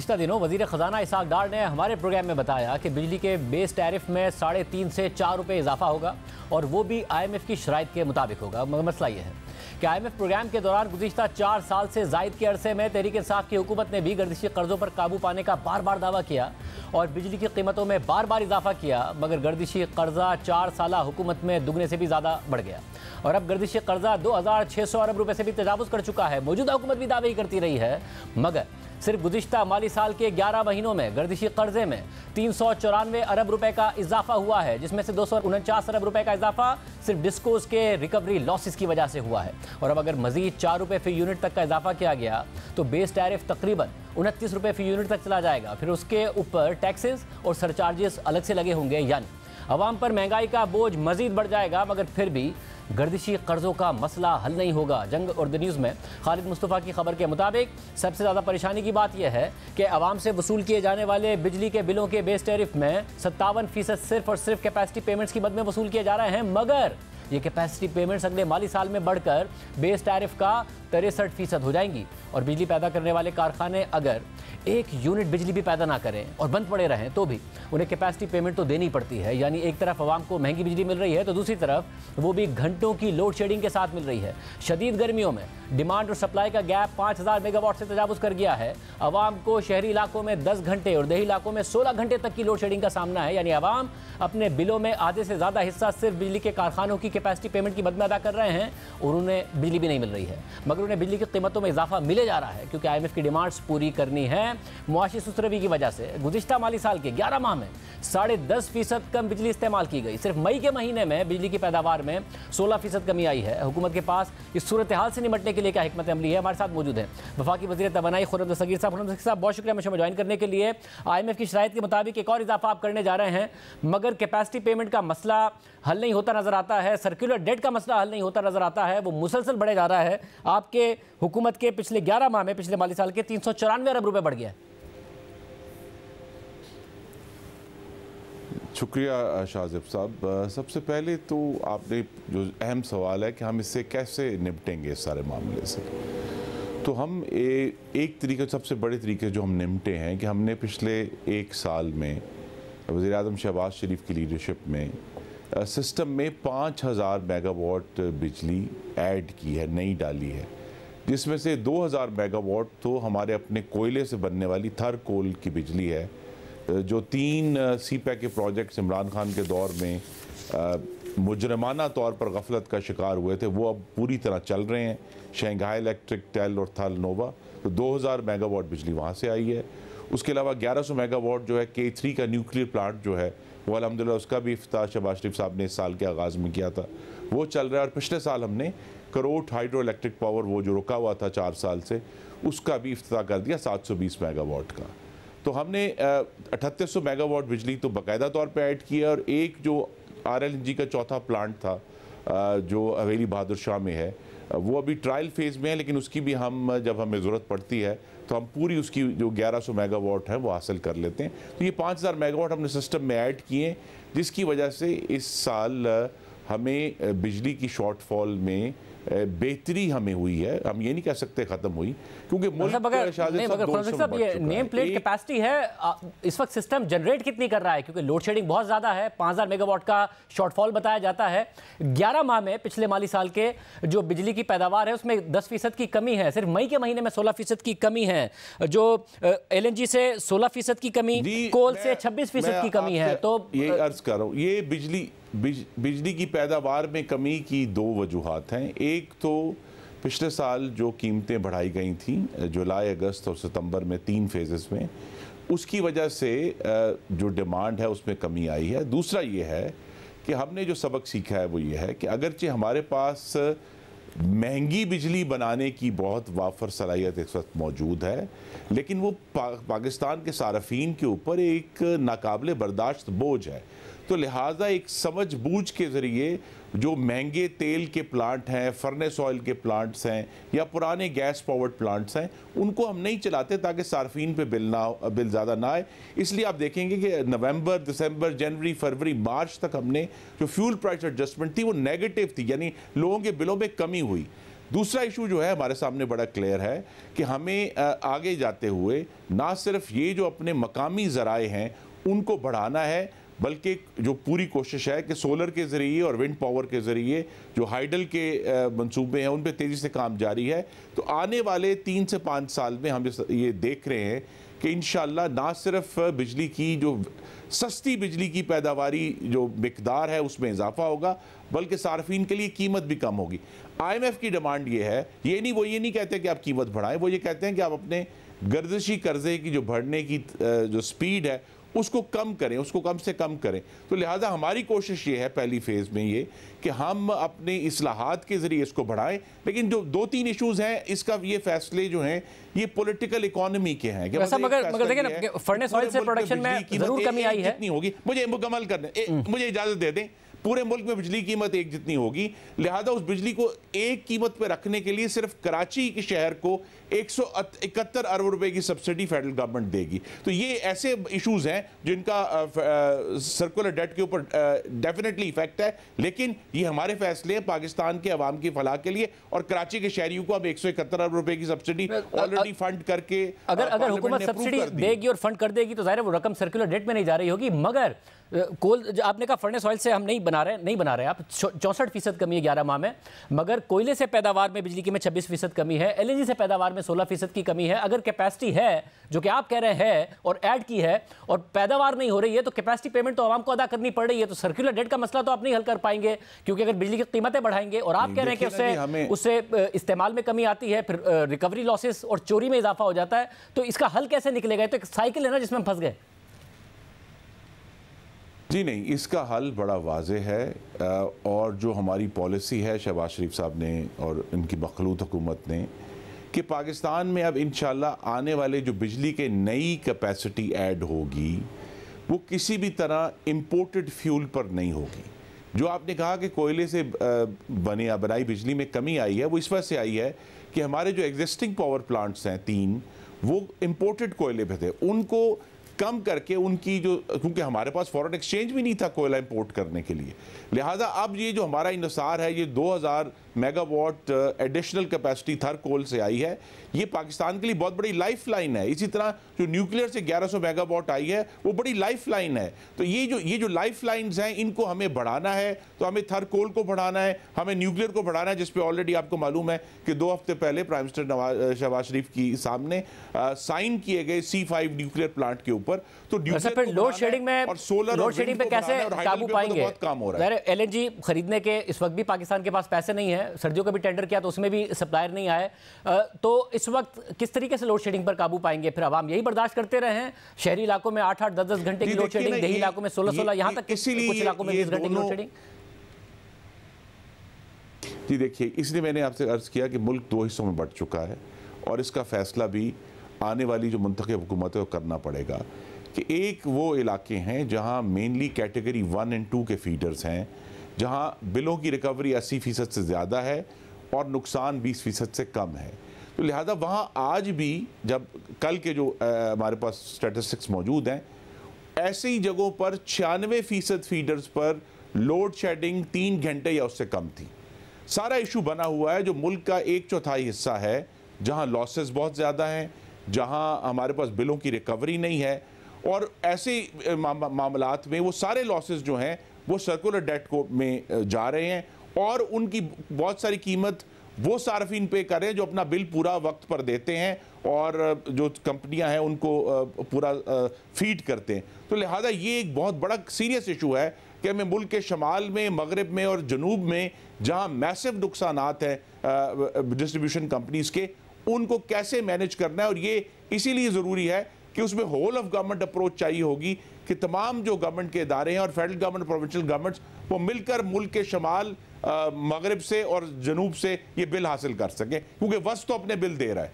गुजशत दिनों वजीर खजाना इसाक डार ने हमारे प्रोग्राम में बताया कि बिजली के बेस टैरिफ में साढ़े तीन से चार रुपये इजाफा होगा और वो भी आई एम एफ़ की शराइ के मुताबिक होगा मगर मसला ये है कि आई एम एफ़ प्रोग्राम के दौरान गुजशत चार साल से जायद के अरसे में तहरीक इंसाफ की हुकूमत ने भी गर्दिशी कर्जों पर काबू पाने का बार बार दावा किया और बिजली की कीमतों में बार बार इजाफा किया मगर गर्दिशी कर्जा चार साल हुकूमत में दुगने से भी ज़्यादा बढ़ गया और अब गर्दिशी कर्जा दो हज़ार छः सौ अरब रुपये से भी तजावज़ कर चुका है मौजूदा हुकूमत भी दावे करती रही है मगर सिर्फ गुजशत माली साल के 11 महीनों में गर्दिशी कर्जे में तीन सौ चौरानवे अरब रुपए का इजाफा हुआ है जिसमें से दो सौ उनचास अरब रुपए का इजाफा सिर्फ डिस्कोज के रिकवरी लॉसेस की वजह से हुआ है और अब अगर मजीद चार रुपये फी यूनिट तक का इजाफा किया गया तो बेस टैरिफ तकरीबन उनतीस रुपये फी यूनिट तक चला जाएगा फिर उसके ऊपर टैक्सेस और सरचार्जेस अलग से लगे होंगे यानी आवाम पर महंगाई का बोझ मजीद बढ़ जाएगा मगर फिर भी गर्दिशी कर्जों का मसला हल नहीं होगा जंग और द न्यूज़ में खालिद मुस्तफ़ा की खबर के मुताबिक सबसे ज़्यादा परेशानी की बात यह है कि आवाम से वसूल किए जाने वाले बिजली के बिलों के बेस टेरिफ में सत्तावन फीसद सिर्फ और सिर्फ कैपेसिटी पेमेंट्स की मद में वसूल किए जा रहे हैं मगर ये कैपेसिटी पेमेंट्स अगले माली साल में बढ़कर बेस टैरिफ का तिरसठ फीसद हो जाएंगी और बिजली पैदा करने वाले कारखाने अगर एक यूनिट बिजली भी पैदा ना करें और बंद पड़े रहें तो भी उन्हें कैपेसिटी पेमेंट तो देनी पड़ती है यानी एक तरफ आवाम को महंगी बिजली मिल रही है तो दूसरी तरफ वो भी घंटों की लोड शेडिंग के साथ मिल रही है शदीद गर्मियों में डिमांड और सप्लाई का गैप पाँच हज़ार मेगावाट से तजावज़ कर गया है आवाम को शहरी इलाकों में दस घंटे और दही इलाकों में सोलह घंटे तक की लोड शेडिंग का सामना है यानी आवाम अपने बिलों में आधे से ज़्यादा हिस्सा सिर्फ बिजली के कारखानों की कैपेसिटी पेमेंट की मद में अदा कर रहे हैं और उन्हें बिजली भी नहीं मिल रही है मगर उन्हें बिजली की कीमतों में इजाफा मिले जा रहा है क्योंकि आई की डिमांड्स पूरी करनी है हैं मुआशी सुसरवी की वजह से गुजशत माली साल के ग्यारह माह में साढ़े दस फीसद कम बिजली इस्तेमाल की गई सिर्फ मई के महीने में बिजली की पैदावार में सोलह फीसद कमी आई है हुकूमत के पास इस सूरत हाल से निपटने के लिए क्या हमत अमली है हमारे साथ मौजूद है वफाकी वजी तबनाई खुरम सगीर साहब खुरम सगीर साहब बहुत शुक्रिया मुझे ज्वाइन करने के लिए आई एम एफ की शराय के मुताबिक एक और इजाफा आप करने जा रहे हैं मगर कैपेसिटी पेमेंट का मसला हल नहीं होता नज़र आता है सर्कुलर डेट का मसला हल नहीं होता नज़र आता है वो मुसलसल बढ़े जा रहा है आपके हुकूमत के पिछले ग्यारह माह में पिछले माली साल के तीन सौ चौरानवे अरब रुपये बढ़ गया शुक्रिया शाहजब साहब सबसे पहले तो आपने जो अहम सवाल है कि हम इससे कैसे निपटेंगे इस सारे मामले से तो हम ए, एक तरीके सबसे बड़े तरीके जो हम निपटे हैं कि हमने पिछले एक साल में वज़ी अजम शहबाज शरीफ की लीडरशिप में सिस्टम में पाँच हज़ार मेगावाट बिजली ऐड की है नई डाली है जिसमें से 2000 मेगावाट तो हमारे अपने कोयले से बनने वाली थर कोल की बिजली है जो तीन सी के प्रोजेक्ट्स इमरान खान के दौर में मुजरमाना तौर पर गफलत का शिकार हुए थे वो अब पूरी तरह चल रहे हैं शंघाई इलेक्ट्रिक टेल और थल नोवा तो 2000 मेगावाट बिजली वहाँ से आई है उसके अलावा 1100 मेगावाट जो है के थ्री का न्यूक्लियर प्लांट जो है वो अलहमदिल्ला उसका भी अफ्ताह शबाज शरीफ साहब ने इस साल के आगाज़ में किया था वो चल रहा है और पिछले साल हमने करोट हाइड्रो इलेक्ट्रिक पावर वो जो रुका हुआ था चार साल से उसका भी अफ्ताह कर दिया 720 मेगावाट का तो हमने अठत्तर सौ मेगावाट बिजली तो बाकायदा तौर पर ऐड की है और एक जो आर एल जी का चौथा प्लांट था जो हवेली बहादुर शाह में है वो अभी ट्रायल फेज़ में है लेकिन उसकी भी हम जब हमें ज़रूरत पड़ती है तो हम पूरी उसकी जो 1100 मेगावाट है वो हासिल कर लेते हैं तो ये 5000 मेगावाट हमने सिस्टम में ऐड किए जिसकी वजह से इस साल हमें बिजली की शॉर्टफॉल में बेहतरी हमें हुई है हम ये नहीं कह सकते खत्म हुई क्योंकि नेम प्लेट कैपेसिटी है इस वक्त सिस्टम जनरेट कितनी कर रहा है क्योंकि लोड शेडिंग बहुत ज़्यादा है 5000 मेगावाट का शॉर्टफॉल बताया जाता है 11 माह में पिछले माली साल के जो बिजली की पैदावार है उसमें 10 फीसद की कमी है सिर्फ मई के महीने में सोलह फीसद की कमी है जो एल से सोलह फीसद की कमी कोल से छब्बीस फीसद की कमी है तो ये अर्ज कर रहा हूँ ये बिजली बिज, बिजली की पैदावार में कमी की दो वजूहत हैं एक तो पिछले साल जो कीमतें बढ़ाई गई थी जुलाई अगस्त और सितंबर में तीन फेजेस में उसकी वजह से जो डिमांड है उसमें कमी आई है दूसरा ये है कि हमने जो सबक सीखा है वो ये है कि अगरचे हमारे पास महंगी बिजली बनाने की बहुत वाफर सलाहियत इस वक्त मौजूद है लेकिन वो पा, पाकिस्तान के सार्फिन के ऊपर एक नाकबले बर्दाश्त बोझ है तो लिहाजा एक समझ बूझ के ज़रिए जो महंगे तेल के प्लांट हैं फर्नेस ऑयल के प्लांट्स हैं या पुराने गैस पावर्ड प्लांट्स हैं उनको हम नहीं चलाते ताकि सार्फिन पे बिल ना बिल ज़्यादा ना आए इसलिए आप देखेंगे कि नवंबर दिसंबर जनवरी फरवरी मार्च तक हमने जो फ्यूल प्राइस एडजस्टमेंट थी वो नेगेटिव थी यानी लोगों के बिलों में कमी हुई दूसरा इशू जो है हमारे सामने बड़ा क्लियर है कि हमें आगे जाते हुए ना सिर्फ ये जो अपने मकामी ज़राए हैं उनको बढ़ाना है बल्कि जो पूरी कोशिश है कि सोलर के ज़रिए और विंड पावर के ज़रिए जो हाइडल के मंसूबे हैं उन पर तेज़ी से काम जारी है तो आने वाले तीन से पाँच साल में हम ये देख रहे हैं कि इन ना सिर्फ बिजली की जो सस्ती बिजली की पैदावारी जो मकदार है उसमें इजाफा होगा बल्कि सार्फिन के लिए कीमत भी कम होगी आईएमएफ की डिमांड ये है ये नहीं वो ये नहीं कहते कि आप कीमत बढ़ाएं वो ये कहते हैं कि आप अपने गर्दशी कर्जे की जो बढ़ने की जो स्पीड है उसको कम करें उसको कम से कम करें तो लिहाजा हमारी कोशिश ये है पहली फेज़ में ये कि हम अपने असलाहत के ज़रिए इसको बढ़ाएं लेकिन जो दो तीन इशूज़ हैं इसका ये फैसले जो हैं ये पॉलिटिकल इकोनॉमी के हैं मतलब मगर मगर देखिए ना फर्नेस ऑयल से प्रोडक्शन में जरूर कमी आई है कितनी होगी मुझे मुकम्मल कर हम्म। मुझे इजाज़त दे दें पूरे मुल्क में बिजली कीमत एक जितनी होगी लिहाजा उस बिजली को एक कीमत पर रखने के लिए सिर्फ कराची के शहर को एक सौ इकहत्तर अरब रुपए की सब्सिडी फेडरल गवर्नमेंट देगी तो ये ऐसे इशूज़ हैं जिनका सर्कुलर डेट के ऊपर डेफिनेटली इफेक्ट है लेकिन ये हमारे फैसले हैं पाकिस्तान के अवाम की फलाह के लिए और कराची के शहरियों को अब एक सौ इकहत्तर अरब रुपए की सब्सिडी ऑलरेडी फंड करके अगर अगर हुकूमत सब्सिडी देगी और फंड कर देगी तो जाहिर वो रकम सर्कुलर डेट में नहीं जा रही होगी मगर कोल आपने कहा फर्नेस ऑयल से हम नहीं बना रहे नहीं बना रहे आप चौंसठ फीसद कमी है ग्यारह माह में मगर कोयले से पैदावार में बिजली की में छब्बीस फीसद कमी है एल से पैदावार में सोलह फीसद की कमी है अगर कैपेसिटी है जो कि आप कह रहे हैं और ऐड की है और पैदावार नहीं हो रही है तो कैपेसिटी पेमेंट तो आवाम को अदा करनी पड़ रही है तो सर्कुलर डेट का मसला तो आप नहीं हल कर पाएंगे क्योंकि अगर बिजली की कीमतें बढ़ाएंगे और आप कह रहे हैं कि उससे उससे इस्तेमाल में कमी आती है फिर रिकवरी लॉसेस और चोरी में इजाफा हो जाता है तो इसका हल कैसे निकलेगा तो एक साइकिल है ना जिसमें हम फंस गए जी नहीं इसका हल बड़ा वाज है और जो हमारी पॉलिसी है शहबाज शरीफ साहब ने और इनकी मखलूत हुकूमत ने कि पाकिस्तान में अब इन आने वाले जो बिजली के नई कैपेसिटी ऐड होगी वो किसी भी तरह इम्पोर्टेड फ्यूल पर नहीं होगी जो आपने कहा कि कोयले से बने या बनाई बिजली में कमी आई है वो इस वजह से आई है कि हमारे जो एग्जिस्टिंग पावर प्लांट्स हैं तीन वो इम्पोर्टेड कोयले पे थे उनको कम करके उनकी जो क्योंकि हमारे पास फॉरेन एक्सचेंज भी नहीं था कोयला इंपोर्ट करने के लिए लिहाजा अब ये जो हमारा इनसार है ये 2000 मेगावाट एडिशनल कैपेसिटी थर कोल से आई है ये पाकिस्तान के लिए बहुत बड़ी लाइफ लाइन है इसी तरह जो न्यूक्लियर से 1100 मेगावाट आई है वो बड़ी लाइफ लाइन है तो ये जो ये जो लाइफ लाइन्स हैं इनको हमें बढ़ाना है तो हमें थर कोल को बढ़ाना है हमें न्यूक्लियर को बढ़ाना है जिसपे ऑलरेडी आपको मालूम है कि दो हफ्ते पहले प्राइम मिनिस्टर नवाज शहबाज शरीफ की सामने साइन uh, किए गए सी फाइव न्यूक्लियर प्लांट के ऊपर ऊपर तो अच्छा, फिर लोड शेडिंग में और सोलर लोड शेडिंग पे कैसे काबू तो पाएंगे बहुत काम हो रहा है एल एन खरीदने के इस वक्त भी पाकिस्तान के पास पैसे नहीं है सर्दियों का भी टेंडर किया तो उसमें भी सप्लायर नहीं आए तो इस वक्त किस तरीके से लोड शेडिंग पर काबू पाएंगे फिर आवाम यही बर्दाश्त करते रहे शहरी इलाकों में आठ आठ दस दस घंटे की लोड शेडिंग दही इलाकों में सोलह सोलह यहाँ तक कुछ इलाकों में बीस घंटे की लोड शेडिंग जी देखिए इसलिए मैंने आपसे अर्ज किया कि मुल्क दो हिस्सों में बढ़ चुका है और इसका फैसला भी आने वाली जो मंतख हुकूमत है वो करना पड़ेगा कि एक वो इलाके हैं जहाँ mainly category one and two के फीडर्स हैं जहाँ बिलों की रिकवरी अस्सी फ़ीसद से ज़्यादा है और नुकसान बीस फ़ीसद से कम है तो लिहाजा वहाँ आज भी जब कल के जो हमारे पास स्टेटस्टिक्स मौजूद हैं ऐसे ही जगहों पर छियानवे फ़ीसद फीडर्स पर लोड शेडिंग तीन घंटे या उससे कम थी सारा इशू बना हुआ है जो मुल्क का एक चौथाई हिस्सा है जहाँ लॉसेस बहुत ज़्यादा हैं जहां हमारे पास बिलों की रिकवरी नहीं है और ऐसे मामला में वो सारे लॉसेज जो हैं वो सर्कुलर डेट को में जा रहे हैं और उनकी बहुत सारी कीमत वो सार्फिन पे करें जो अपना बिल पूरा वक्त पर देते हैं और जो कंपनियां हैं उनको पूरा फीड करते हैं तो लिहाजा ये एक बहुत बड़ा सीरियस इशू है कि हमें मुल्क के शमाल में मगरब में और जनूब में जहां मैसिव नुकसान हैं डिस्ट्रीब्यूशन कंपनीज़ के उनको कैसे मैनेज करना है और ये इसीलिए ज़रूरी है कि उसमें होल ऑफ गवर्नमेंट अप्रोच चाहिए होगी कि तमाम जो गवर्नमेंट के इदारे हैं और फेडरल गवर्नमेंट प्रोविंशल गवर्नमेंट्स वो मिलकर मुल्क के शमाल मगरब से और जनूब से ये बिल हासिल कर सकें क्योंकि वस्त तो अपने बिल दे रहा है